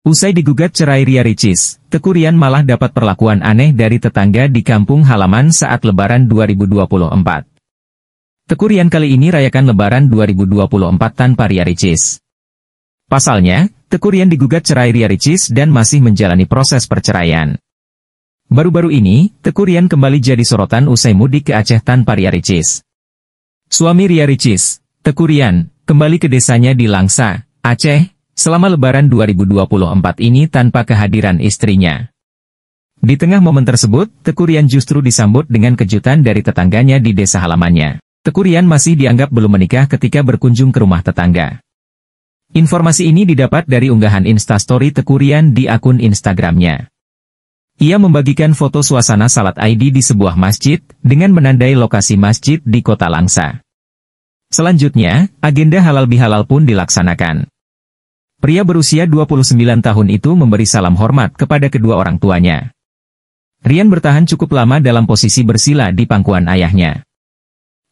Usai digugat cerai Ria Ricis, Tekurian malah dapat perlakuan aneh dari tetangga di kampung halaman saat Lebaran 2024. Tekurian kali ini rayakan Lebaran 2024 tanpa Ria Ricis. Pasalnya, Tekurian digugat cerai Ria Ricis dan masih menjalani proses perceraian. Baru-baru ini, Tekurian kembali jadi sorotan usai mudik ke Aceh tanpa Ria Ricis. Suami Ria Ricis, Tekurian, kembali ke desanya di Langsa, Aceh, selama lebaran 2024 ini tanpa kehadiran istrinya. Di tengah momen tersebut, Tekurian justru disambut dengan kejutan dari tetangganya di desa halamannya. Tekurian masih dianggap belum menikah ketika berkunjung ke rumah tetangga. Informasi ini didapat dari unggahan Instastory Tekurian di akun Instagramnya. Ia membagikan foto suasana salat ID di sebuah masjid, dengan menandai lokasi masjid di kota Langsa. Selanjutnya, agenda halal bihalal pun dilaksanakan. Pria berusia 29 tahun itu memberi salam hormat kepada kedua orang tuanya. Rian bertahan cukup lama dalam posisi bersila di pangkuan ayahnya.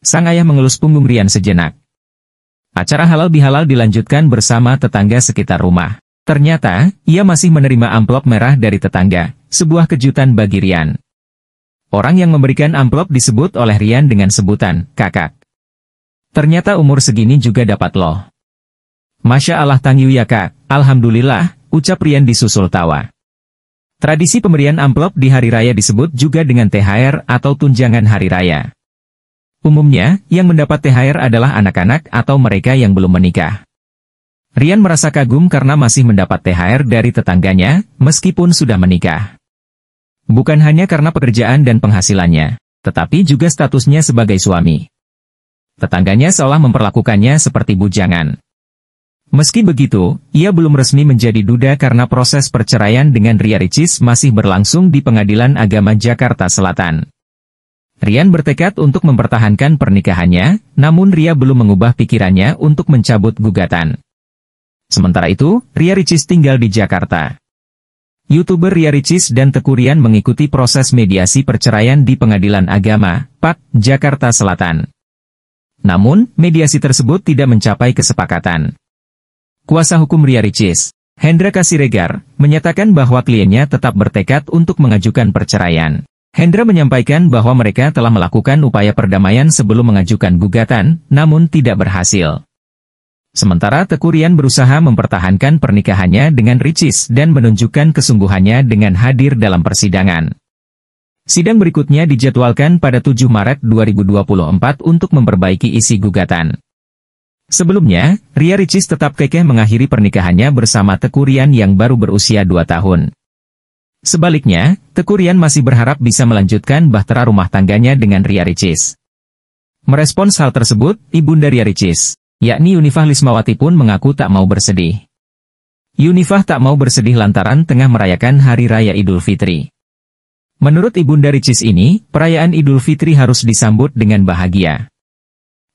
Sang ayah mengelus punggung Rian sejenak. Acara halal bihalal dilanjutkan bersama tetangga sekitar rumah. Ternyata, ia masih menerima amplop merah dari tetangga, sebuah kejutan bagi Rian. Orang yang memberikan amplop disebut oleh Rian dengan sebutan, kakak. Ternyata umur segini juga dapat loh. Masya Allah tangiuya kak, Alhamdulillah, ucap Rian disusul tawa. Tradisi pemberian amplop di hari raya disebut juga dengan THR atau tunjangan hari raya. Umumnya, yang mendapat THR adalah anak-anak atau mereka yang belum menikah. Rian merasa kagum karena masih mendapat THR dari tetangganya, meskipun sudah menikah. Bukan hanya karena pekerjaan dan penghasilannya, tetapi juga statusnya sebagai suami. Tetangganya seolah memperlakukannya seperti bujangan. Meski begitu, ia belum resmi menjadi duda karena proses perceraian dengan Ria Ricis masih berlangsung di Pengadilan Agama Jakarta Selatan. Rian bertekad untuk mempertahankan pernikahannya, namun Ria belum mengubah pikirannya untuk mencabut gugatan. Sementara itu, Ria Ricis tinggal di Jakarta. Youtuber Ria Ricis dan Teku Rian mengikuti proses mediasi perceraian di Pengadilan Agama, Pak, Jakarta Selatan. Namun, mediasi tersebut tidak mencapai kesepakatan. Kuasa hukum Ria Ricis, Hendra Kasiregar, menyatakan bahwa kliennya tetap bertekad untuk mengajukan perceraian. Hendra menyampaikan bahwa mereka telah melakukan upaya perdamaian sebelum mengajukan gugatan, namun tidak berhasil. Sementara Tekurian berusaha mempertahankan pernikahannya dengan Ricis dan menunjukkan kesungguhannya dengan hadir dalam persidangan. Sidang berikutnya dijadwalkan pada 7 Maret 2024 untuk memperbaiki isi gugatan. Sebelumnya, Ria Ricis tetap kekeh mengakhiri pernikahannya bersama Teku Rian yang baru berusia 2 tahun. Sebaliknya, Teku Rian masih berharap bisa melanjutkan bahtera rumah tangganya dengan Ria Ricis. Merespons hal tersebut, Ibunda Ria Ricis, yakni Unifah Lismawati pun mengaku tak mau bersedih. Unifah tak mau bersedih lantaran tengah merayakan Hari Raya Idul Fitri. Menurut Ibunda Ricis ini, perayaan Idul Fitri harus disambut dengan bahagia.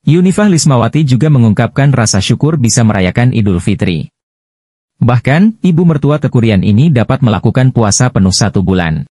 Yunifah Lismawati juga mengungkapkan rasa syukur bisa merayakan Idul Fitri. Bahkan, ibu mertua Tekurian ini dapat melakukan puasa penuh satu bulan.